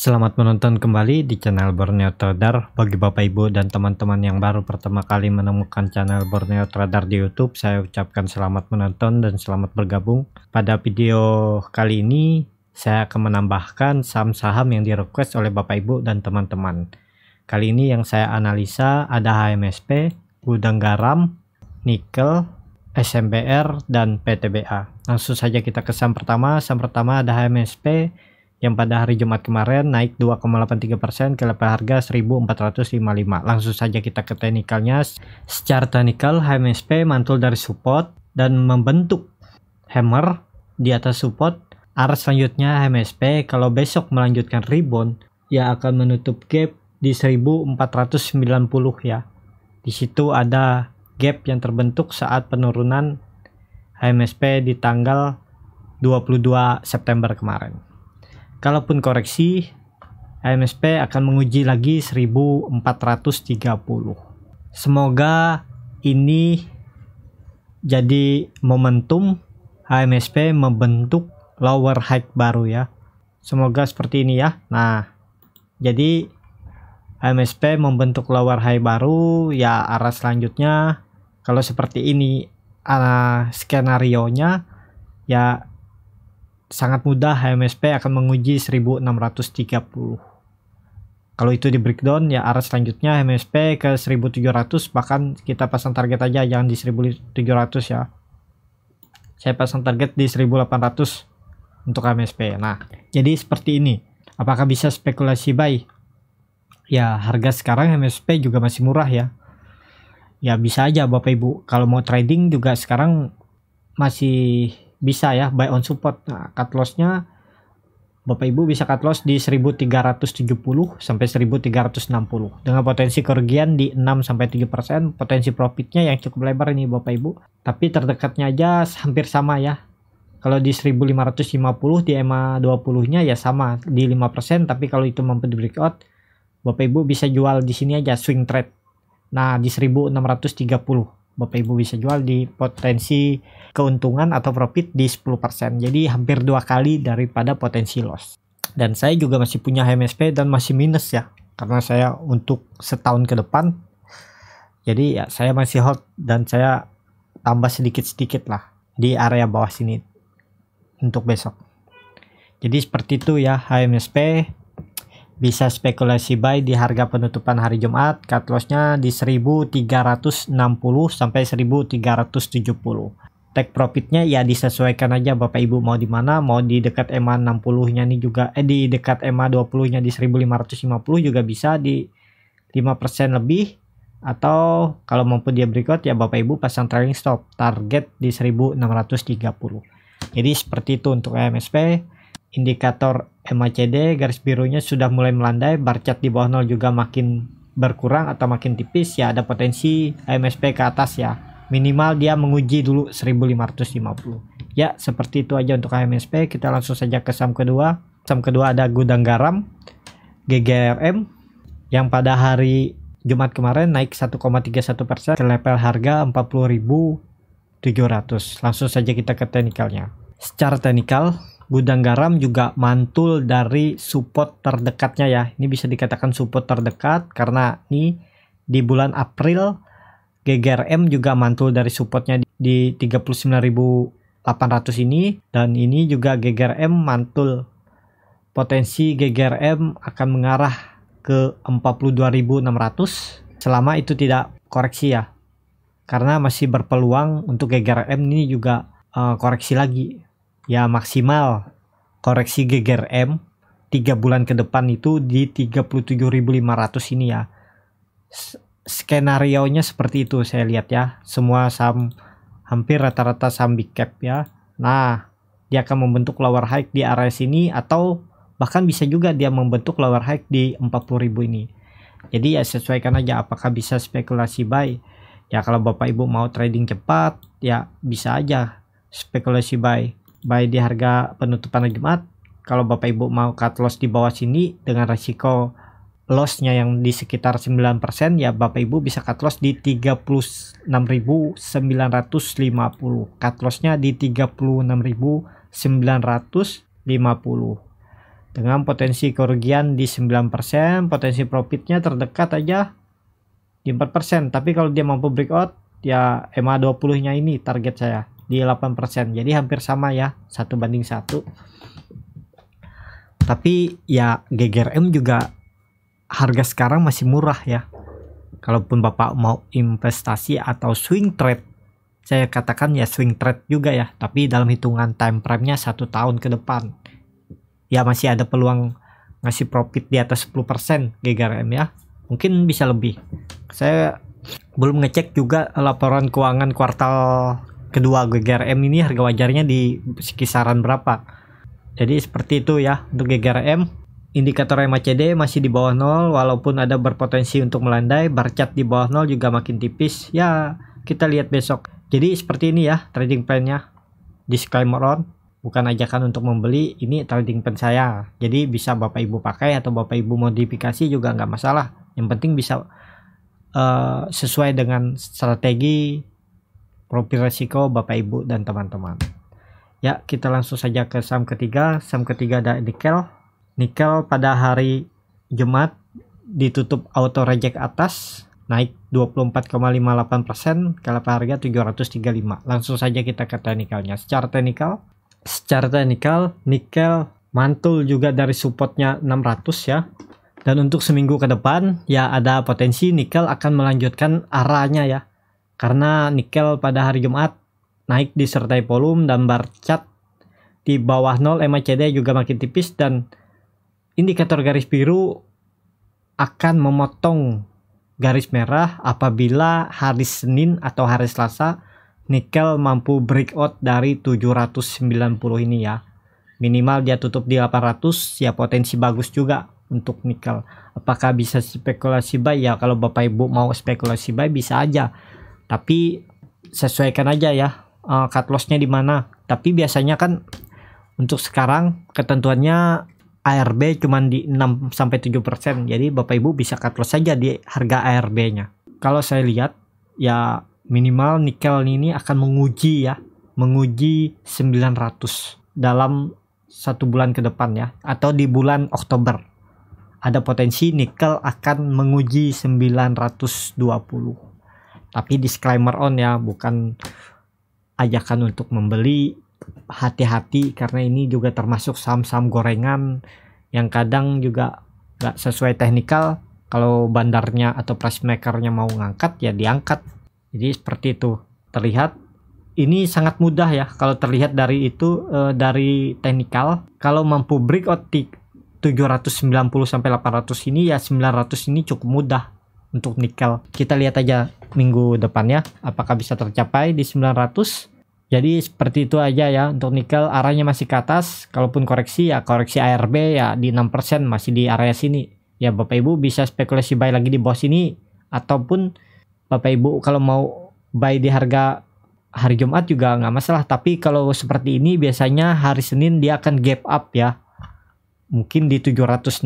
Selamat menonton kembali di channel Borneo Trader. Bagi Bapak Ibu dan teman-teman yang baru pertama kali menemukan channel Borneo Trader di YouTube, saya ucapkan selamat menonton dan selamat bergabung. Pada video kali ini, saya akan menambahkan saham-saham yang di request oleh Bapak Ibu dan teman-teman. Kali ini yang saya analisa ada HMSP, gudang garam, nikel, SMBR, dan PTBA. Langsung saja kita ke saham pertama. Saham pertama ada HMSP, yang pada hari Jumat kemarin naik 2,83% ke level harga 1455. Langsung saja kita ke teknikalnya. Secara teknikal HMSP mantul dari support dan membentuk hammer di atas support. Arah selanjutnya HMSP kalau besok melanjutkan rebound ya akan menutup gap di 1490 ya. Di situ ada gap yang terbentuk saat penurunan HMSP di tanggal 22 September kemarin. Kalaupun koreksi, IMSP akan menguji lagi 1430. Semoga ini jadi momentum HMSP membentuk lower high baru ya. Semoga seperti ini ya. Nah, jadi HMSP membentuk lower high baru ya arah selanjutnya kalau seperti ini arah skenario nya ya sangat mudah HMSP akan menguji 1630 kalau itu di breakdown ya arah selanjutnya HMSP ke 1700 bahkan kita pasang target aja jangan di 1700 ya saya pasang target di 1800 untuk HMSP. nah jadi seperti ini apakah bisa spekulasi buy ya harga sekarang HMSP juga masih murah ya ya bisa aja bapak ibu kalau mau trading juga sekarang masih bisa ya buy on support. Nah, cut loss-nya Bapak Ibu bisa cut loss di 1370 sampai 1360 dengan potensi kerugian di 6 sampai 7%, potensi profitnya yang cukup lebar ini Bapak Ibu. Tapi terdekatnya aja hampir sama ya. Kalau di 1550 di EMA 20-nya ya sama di 5%, tapi kalau itu mampu di breakout Bapak Ibu bisa jual di sini aja swing trade. Nah, di 1630 Bapak Ibu bisa jual di potensi keuntungan atau profit di 10%. Jadi hampir dua kali daripada potensi loss. Dan saya juga masih punya HMSP dan masih minus ya. Karena saya untuk setahun ke depan. Jadi ya saya masih hot dan saya tambah sedikit-sedikit lah di area bawah sini untuk besok. Jadi seperti itu ya HMSP bisa spekulasi buy di harga penutupan hari Jumat cut lossnya di 1360 sampai 1370 take profitnya ya disesuaikan aja Bapak Ibu mau di mana mau di dekat EMA 60 nya nih juga eh di dekat EMA 20 nya di 1550 juga bisa di 5% lebih atau kalau mampu dia berikut ya Bapak Ibu pasang trailing stop target di 1630 jadi seperti itu untuk e MSP indikator MACD garis birunya sudah mulai melandai, bar chart di bawah nol juga makin berkurang atau makin tipis ya ada potensi MSP ke atas ya. Minimal dia menguji dulu 1550. Ya, seperti itu aja untuk MSP. Kita langsung saja ke saham kedua. Saham kedua ada gudang garam GGRM yang pada hari Jumat kemarin naik 1,31% persen ke level harga 40.700. Langsung saja kita ke teknikalnya. Secara teknikal, gudang garam juga mantul dari support terdekatnya ya. Ini bisa dikatakan support terdekat karena ini di bulan April GGRM juga mantul dari supportnya di 39.800 ini dan ini juga GGRM mantul potensi GGRM akan mengarah ke 42.600 selama itu tidak koreksi ya karena masih berpeluang untuk GGRM ini juga uh, koreksi lagi ya maksimal koreksi GGRM 3 bulan ke depan itu di 37.500 ini ya. Skenario nya seperti itu saya lihat ya. Semua saham hampir rata-rata saham big cap ya. Nah, dia akan membentuk lower high di area sini atau bahkan bisa juga dia membentuk lower high di 40.000 ini. Jadi ya sesuaikan aja apakah bisa spekulasi buy. Ya kalau Bapak Ibu mau trading cepat ya bisa aja spekulasi buy baik di harga penutupan hari Jumat kalau Bapak Ibu mau cut loss di bawah sini dengan resiko lossnya yang di sekitar 9% ya Bapak Ibu bisa cut loss di 36.950 cut lossnya di 36.950 dengan potensi kerugian di 9% potensi profitnya terdekat aja di 4% tapi kalau dia mampu breakout ya MA 20 nya ini target saya di 8%. Jadi hampir sama ya, satu banding satu. Tapi ya GGRM juga harga sekarang masih murah ya. Kalaupun Bapak mau investasi atau swing trade, saya katakan ya swing trade juga ya, tapi dalam hitungan time frame-nya satu tahun ke depan. Ya masih ada peluang ngasih profit di atas 10% GGRM ya. Mungkin bisa lebih. Saya belum ngecek juga laporan keuangan kuartal kedua GGRM ini harga wajarnya di kisaran berapa. Jadi seperti itu ya untuk GGRM. Indikator MACD masih di bawah nol walaupun ada berpotensi untuk melandai, bar chart di bawah nol juga makin tipis. Ya, kita lihat besok. Jadi seperti ini ya trading plan-nya. Disclaimer on, bukan ajakan untuk membeli, ini trading plan saya. Jadi bisa Bapak Ibu pakai atau Bapak Ibu modifikasi juga nggak masalah. Yang penting bisa uh, sesuai dengan strategi profil resiko Bapak Ibu dan teman-teman. Ya, kita langsung saja ke saham ketiga. Saham ketiga ada nikel. Nikel pada hari Jumat ditutup auto reject atas naik 24,58% Kalau harga 735. Langsung saja kita ke teknikalnya. Secara teknikal, secara teknikal nikel mantul juga dari supportnya 600 ya. Dan untuk seminggu ke depan ya ada potensi nikel akan melanjutkan arahnya ya karena nikel pada hari Jumat naik disertai volume dan bar chart di bawah 0 MACD juga makin tipis dan indikator garis biru akan memotong garis merah apabila hari Senin atau hari Selasa nikel mampu breakout dari 790 ini ya. Minimal dia tutup di 800 ya potensi bagus juga untuk nikel. Apakah bisa spekulasi buy ya kalau Bapak Ibu mau spekulasi buy bisa aja tapi sesuaikan aja ya uh, cut lossnya di mana tapi biasanya kan untuk sekarang ketentuannya ARB cuma di 6 sampai 7%. Jadi Bapak Ibu bisa cut loss saja di harga ARB-nya. Kalau saya lihat ya minimal nikel ini akan menguji ya, menguji 900 dalam satu bulan ke depan ya atau di bulan Oktober. Ada potensi nikel akan menguji 920 tapi disclaimer on ya bukan ajakan untuk membeli hati-hati karena ini juga termasuk saham-saham gorengan yang kadang juga nggak sesuai teknikal kalau bandarnya atau price makernya mau ngangkat ya diangkat jadi seperti itu terlihat ini sangat mudah ya kalau terlihat dari itu eh, dari teknikal kalau mampu breakout 790 sampai 800 ini ya 900 ini cukup mudah untuk nikel. Kita lihat aja minggu depannya apakah bisa tercapai di 900. Jadi seperti itu aja ya untuk nikel arahnya masih ke atas. Kalaupun koreksi ya koreksi ARB ya di 6% masih di area sini. Ya Bapak Ibu bisa spekulasi buy lagi di bawah sini ataupun Bapak Ibu kalau mau buy di harga hari Jumat juga nggak masalah. Tapi kalau seperti ini biasanya hari Senin dia akan gap up ya. Mungkin di 760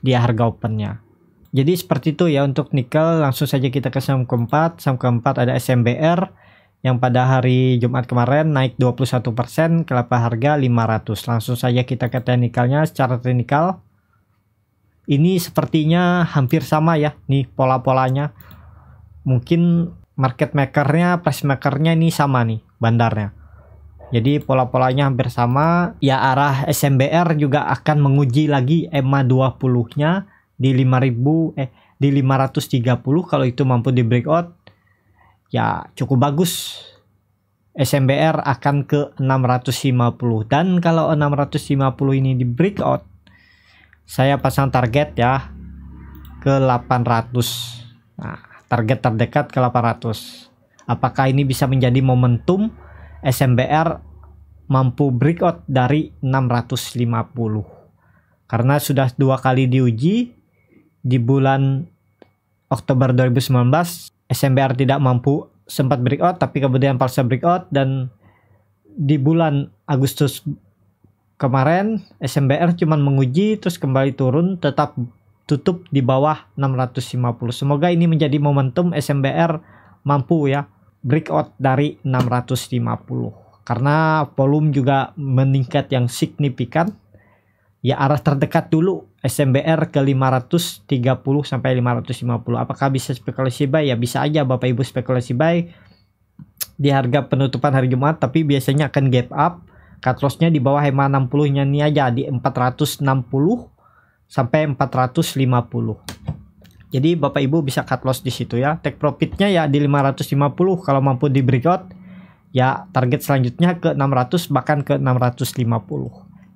dia harga opennya. Jadi seperti itu ya untuk nikel langsung saja kita ke saham keempat. Saham keempat ada SMBR yang pada hari Jumat kemarin naik 21% kelapa harga 500. Langsung saja kita ke teknikalnya secara teknikal. Ini sepertinya hampir sama ya nih pola-polanya. Mungkin market makernya, price makernya ini sama nih bandarnya. Jadi pola-polanya hampir sama. Ya arah SMBR juga akan menguji lagi EMA 20-nya di 5000 eh di 530 kalau itu mampu di breakout ya cukup bagus. SMBR akan ke 650 dan kalau 650 ini di breakout saya pasang target ya ke 800. Nah, target terdekat ke 800. Apakah ini bisa menjadi momentum SMBR mampu breakout dari 650? Karena sudah dua kali diuji di bulan Oktober 2019 SMBR tidak mampu sempat breakout tapi kemudian break breakout dan di bulan Agustus kemarin SMBR cuman menguji terus kembali turun tetap tutup di bawah 650. Semoga ini menjadi momentum SMBR mampu ya breakout dari 650 karena volume juga meningkat yang signifikan ya arah terdekat dulu SMBR ke 530 sampai 550. Apakah bisa spekulasi buy? Ya bisa aja Bapak Ibu spekulasi buy di harga penutupan hari Jumat tapi biasanya akan gap up cut loss-nya di bawah EMA 60 nya ini aja di 460 sampai 450 jadi Bapak Ibu bisa cut loss di situ ya take profit-nya ya di 550 kalau mampu di breakout ya target selanjutnya ke 600 bahkan ke 650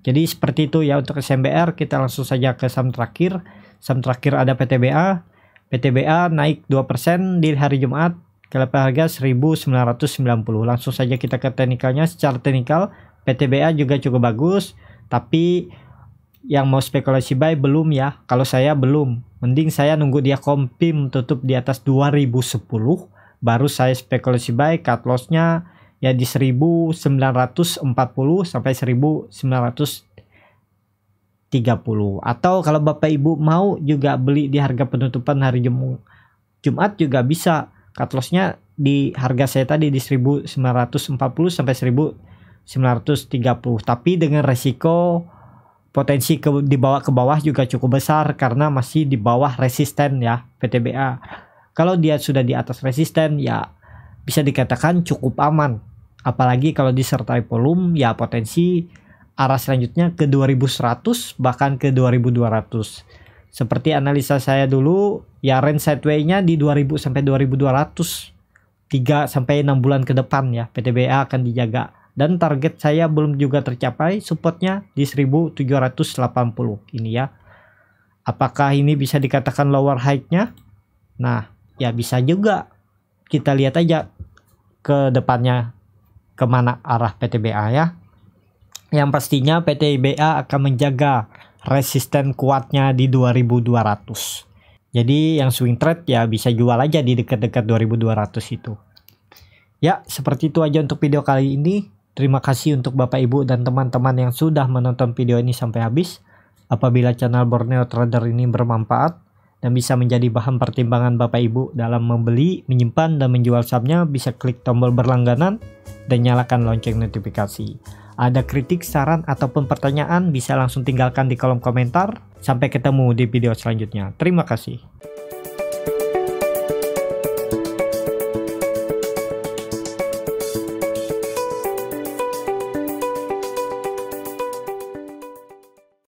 jadi seperti itu ya untuk SMBR kita langsung saja ke saham terakhir. Saham terakhir ada PTBA. PTBA naik 2% di hari Jumat ke harga 1990. Langsung saja kita ke teknikalnya. Secara teknikal PTBA juga cukup bagus tapi yang mau spekulasi buy belum ya. Kalau saya belum. Mending saya nunggu dia kompim tutup di atas 2010 baru saya spekulasi buy cut lossnya ya di 1940 sampai 1930 atau kalau Bapak Ibu mau juga beli di harga penutupan hari Jum Jumat juga bisa cut lossnya di harga saya tadi di 1940 sampai 1930 tapi dengan resiko potensi ke dibawa ke bawah juga cukup besar karena masih di bawah resisten ya PTBA kalau dia sudah di atas resisten ya bisa dikatakan cukup aman. Apalagi kalau disertai volume ya potensi arah selanjutnya ke 2100 bahkan ke 2200. Seperti analisa saya dulu ya range sideway-nya di 2000 sampai 2200. 3 sampai 6 bulan ke depan ya PTBA akan dijaga dan target saya belum juga tercapai supportnya di 1780 ini ya apakah ini bisa dikatakan lower height nya nah ya bisa juga kita lihat aja ke depannya kemana arah PTBA ya. Yang pastinya PTBA akan menjaga resisten kuatnya di 2200. Jadi yang swing trade ya bisa jual aja di dekat-dekat 2200 itu. Ya, seperti itu aja untuk video kali ini. Terima kasih untuk Bapak Ibu dan teman-teman yang sudah menonton video ini sampai habis. Apabila channel Borneo Trader ini bermanfaat, dan bisa menjadi bahan pertimbangan Bapak Ibu dalam membeli, menyimpan, dan menjual sahamnya bisa klik tombol berlangganan dan nyalakan lonceng notifikasi. Ada kritik, saran, ataupun pertanyaan bisa langsung tinggalkan di kolom komentar. Sampai ketemu di video selanjutnya. Terima kasih.